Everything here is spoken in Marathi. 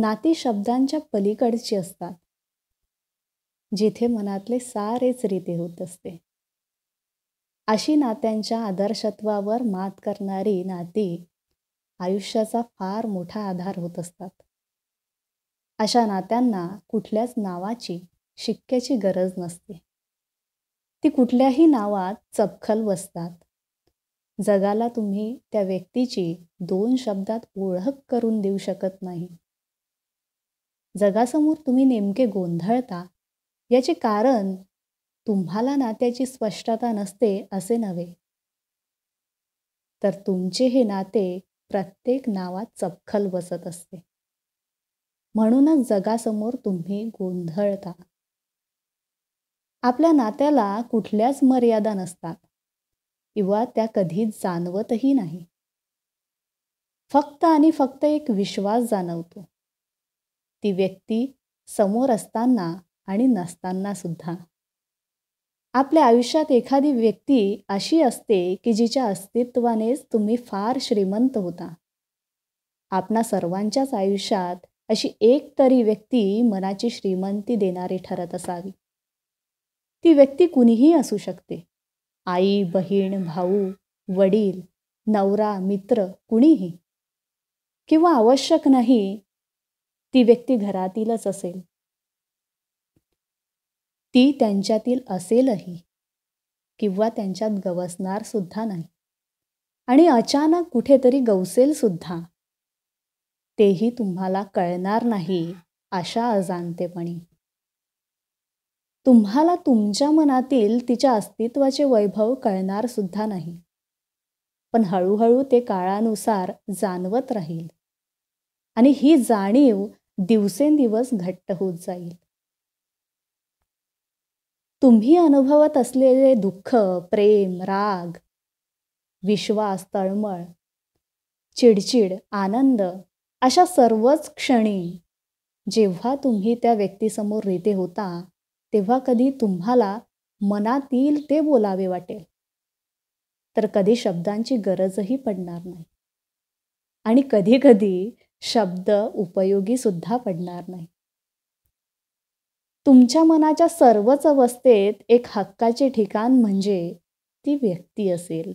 नाती शब्दांच्या पलीकडची असतात जिथे मनातले सारेच रीती होत असते अशी नात्यांच्या आदर्शत्वावर मात करणारी नाती आयुष्याचा फार मोठा आधार होत असतात अशा नात्यांना कुठल्याच नावाची शिक्क्याची गरज नसते ती कुठल्याही नावात चपखल बसतात जगाला तुम्ही त्या व्यक्तीची दोन शब्दात ओळख करून देऊ शकत नाही जगासमोर तुम्ही नेमके गोंधळता याचे कारण तुम्हाला नात्याची स्पष्टता नसते असे नव्हे तर तुमचे हे नाते प्रत्येक नावात चपखल बसत असते म्हणूनच जगासमोर तुम्ही गोंधळता आपल्या नात्याला कुठल्याच मर्यादा नसतात किंवा त्या कधीच जाणवतही नाही फक्त आणि फक्त एक विश्वास जाणवतो ती व्यक्ती समोर असताना आणि नसताना सुद्धा आपल्या आयुष्यात एखादी व्यक्ती अशी असते की जिच्या अस्तित्वानेच तुम्ही फार श्रीमंत होता आपणा सर्वांच्याच आयुष्यात अशी एक तरी व्यक्ती मनाची श्रीमंती देणारी ठरत असावी ती व्यक्ती कुणीही असू शकते आई बहीण भाऊ वडील नवरा मित्र कुणीही किंवा आवश्यक नाही ती व्यक्ती घरातीलच असेल ती त्यांच्यातील असेलही किंवा त्यांच्यात गवसणार सुद्धा नाही आणि अचानक कुठेतरी गवसेल सुद्धा तेही तुम्हाला कळणार नाही अशा अजाणतेपणी तुम्हाला तुमच्या मनातील तिच्या अस्तित्वाचे वैभव कळणार सुद्धा नाही पण हळूहळू ते काळानुसार जाणवत राहील आणि ही जाणीव दिवसेंदिवस घट्ट होत जाईल तुम्ही अनुभवत असलेले दुःख प्रेम राग विश्वास तळमळ चिडचिड आनंद अशा सर्वच क्षणी जेव्हा तुम्ही त्या व्यक्तीसमोर रेते होता तेव्हा कधी तुम्हाला मनातील ते बोलावे वाटेल तर कधी शब्दांची गरजही पडणार नाही आणि कधी कधी शब्द उपयोगी सुद्धा पडणार नाही तुमच्या मनाच्या सर्वच अवस्थेत एक हक्काचे ठिकाण म्हणजे ती व्यक्ती असेल